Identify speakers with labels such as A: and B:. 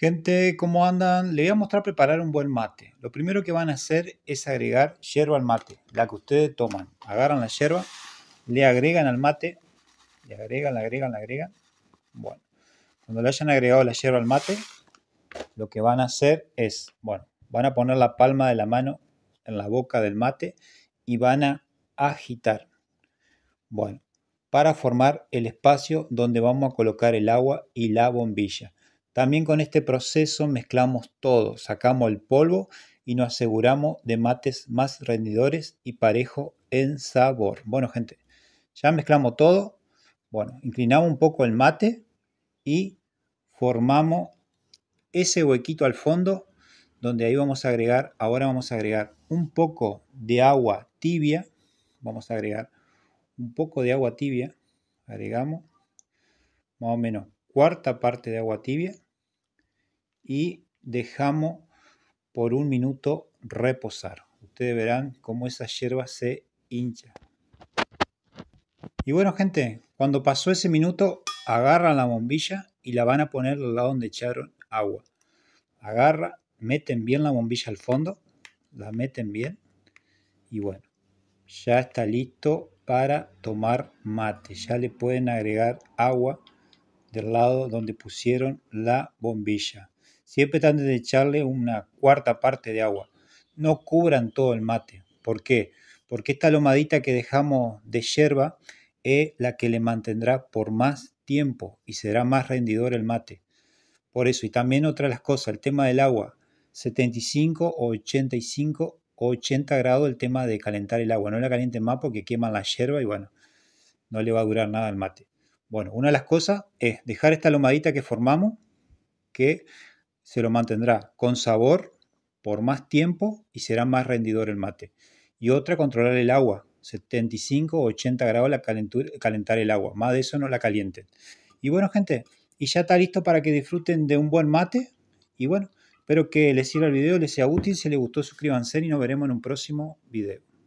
A: Gente, ¿cómo andan? Le voy a mostrar preparar un buen mate. Lo primero que van a hacer es agregar hierba al mate, la que ustedes toman. Agarran la hierba, le agregan al mate, le agregan, le agregan, le agregan. Bueno, cuando le hayan agregado la hierba al mate, lo que van a hacer es, bueno, van a poner la palma de la mano en la boca del mate y van a agitar. Bueno, para formar el espacio donde vamos a colocar el agua y la bombilla. También con este proceso mezclamos todo, sacamos el polvo y nos aseguramos de mates más rendidores y parejo en sabor. Bueno, gente, ya mezclamos todo. Bueno, inclinamos un poco el mate y formamos ese huequito al fondo donde ahí vamos a agregar, ahora vamos a agregar un poco de agua tibia, vamos a agregar un poco de agua tibia, agregamos más o menos cuarta parte de agua tibia y dejamos por un minuto reposar. Ustedes verán cómo esa hierba se hincha. Y bueno, gente, cuando pasó ese minuto, agarran la bombilla y la van a poner al lado donde echaron agua. Agarra, meten bien la bombilla al fondo, la meten bien y bueno, ya está listo para tomar mate. Ya le pueden agregar agua del lado donde pusieron la bombilla siempre traten de echarle una cuarta parte de agua. No cubran todo el mate. ¿Por qué? Porque esta lomadita que dejamos de hierba es la que le mantendrá por más tiempo y será más rendidor el mate. Por eso, y también otra de las cosas, el tema del agua, 75 o 85 o 80 grados el tema de calentar el agua. No la calienten más porque queman la hierba y bueno, no le va a durar nada el mate. Bueno, una de las cosas es dejar esta lomadita que formamos, que se lo mantendrá con sabor por más tiempo y será más rendidor el mate. Y otra, controlar el agua, 75 o 80 grados la calentar el agua, más de eso no la calienten. Y bueno, gente, y ya está listo para que disfruten de un buen mate. Y bueno, espero que les sirva el video, les sea útil. Si les gustó, suscríbanse y nos veremos en un próximo video.